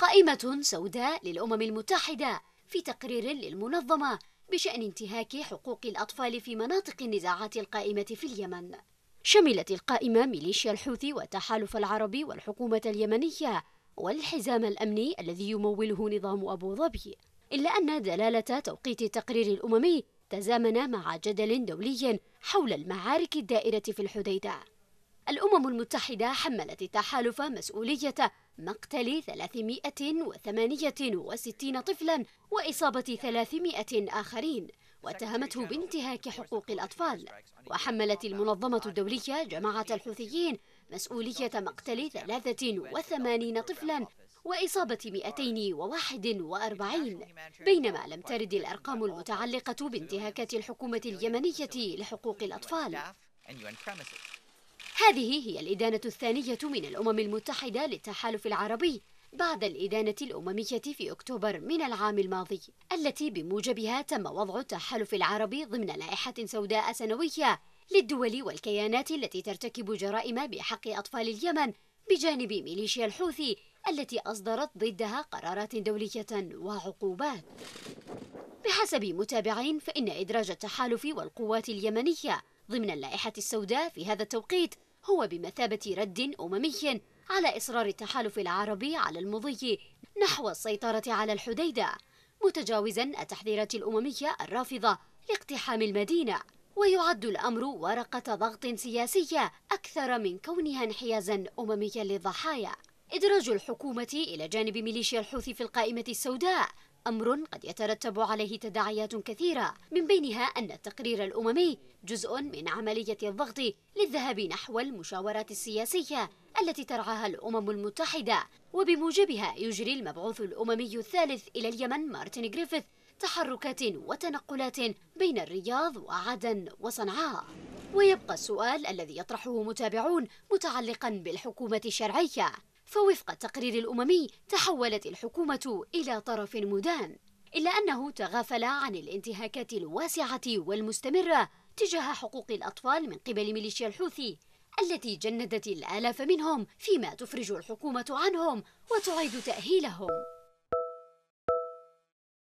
قائمة سوداء للأمم المتحدة في تقرير للمنظمة بشأن انتهاك حقوق الأطفال في مناطق النزاعات القائمة في اليمن شملت القائمة ميليشيا الحوثي والتحالف العربي والحكومة اليمنية والحزام الأمني الذي يموله نظام أبو ظبي إلا أن دلالة توقيت التقرير الأممي تزامن مع جدل دولي حول المعارك الدائرة في الحديدة الأمم المتحدة حملت التحالف مسؤولية مقتل 368 طفلا وإصابة 300 آخرين واتهمته بانتهاك حقوق الأطفال وحملت المنظمة الدولية جماعة الحوثيين مسؤولية مقتل 83 طفلا وإصابة 241 بينما لم ترد الأرقام المتعلقة بانتهاكات الحكومة اليمنية لحقوق الأطفال هذه هي الإدانة الثانية من الأمم المتحدة للتحالف العربي بعد الإدانة الأممية في أكتوبر من العام الماضي التي بموجبها تم وضع التحالف العربي ضمن لائحة سوداء سنوية للدول والكيانات التي ترتكب جرائم بحق أطفال اليمن بجانب ميليشيا الحوثي التي أصدرت ضدها قرارات دولية وعقوبات بحسب متابعين فإن إدراج التحالف والقوات اليمنية ضمن اللائحة السوداء في هذا التوقيت هو بمثابة رد أممي على إصرار التحالف العربي على المضي نحو السيطرة على الحديدة متجاوزا التحذيرات الأممية الرافضة لاقتحام المدينة ويعد الأمر ورقة ضغط سياسية أكثر من كونها انحيازا أمميا للضحايا إدراج الحكومة إلى جانب ميليشيا الحوثي في القائمة السوداء أمر قد يترتب عليه تداعيات كثيرة من بينها أن التقرير الأممي جزء من عملية الضغط للذهاب نحو المشاورات السياسية التي ترعاها الأمم المتحدة وبموجبها يجري المبعوث الأممي الثالث إلى اليمن مارتن جريفيث تحركات وتنقلات بين الرياض وعدن وصنعاء ويبقى السؤال الذي يطرحه متابعون متعلقا بالحكومة الشرعية فوفق التقرير الأممي تحولت الحكومة إلى طرف مدان إلا أنه تغافل عن الانتهاكات الواسعة والمستمرة تجاه حقوق الأطفال من قبل ميليشيا الحوثي التي جندت الآلاف منهم فيما تفرج الحكومة عنهم وتعيد تأهيلهم